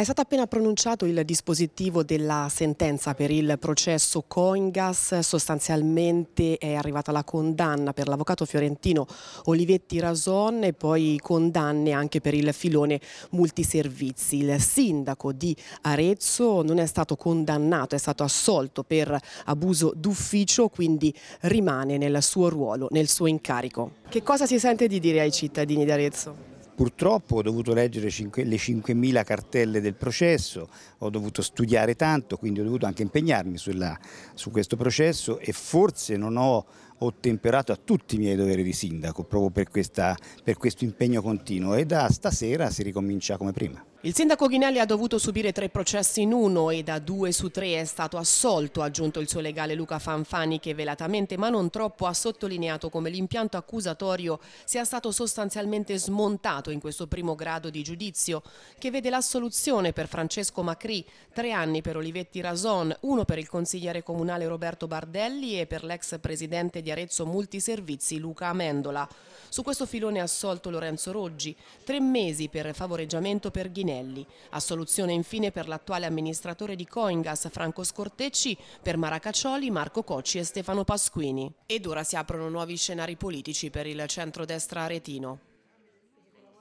È stato appena pronunciato il dispositivo della sentenza per il processo Coingas, sostanzialmente è arrivata la condanna per l'avvocato fiorentino Olivetti Rason e poi condanne anche per il filone multiservizi. Il sindaco di Arezzo non è stato condannato, è stato assolto per abuso d'ufficio, quindi rimane nel suo ruolo, nel suo incarico. Che cosa si sente di dire ai cittadini di Arezzo? Purtroppo ho dovuto leggere le 5.000 cartelle del processo, ho dovuto studiare tanto, quindi ho dovuto anche impegnarmi sulla, su questo processo e forse non ho ottemperato a tutti i miei doveri di sindaco proprio per, questa, per questo impegno continuo e da stasera si ricomincia come prima. Il sindaco Ghinelli ha dovuto subire tre processi in uno e da due su tre è stato assolto, ha aggiunto il suo legale Luca Fanfani che velatamente ma non troppo ha sottolineato come l'impianto accusatorio sia stato sostanzialmente smontato in questo primo grado di giudizio che vede l'assoluzione per Francesco Macri, tre anni per Olivetti Rason, uno per il consigliere comunale Roberto Bardelli e per l'ex presidente di Arezzo Multiservizi Luca Amendola. Su questo filone è assolto Lorenzo Roggi, tre mesi per favoreggiamento per Ghinelli, assoluzione infine per l'attuale amministratore di Coingas Franco Scortecci, per Maracaccioli Marco Cocci e Stefano Pasquini. Ed ora si aprono nuovi scenari politici per il centrodestra aretino.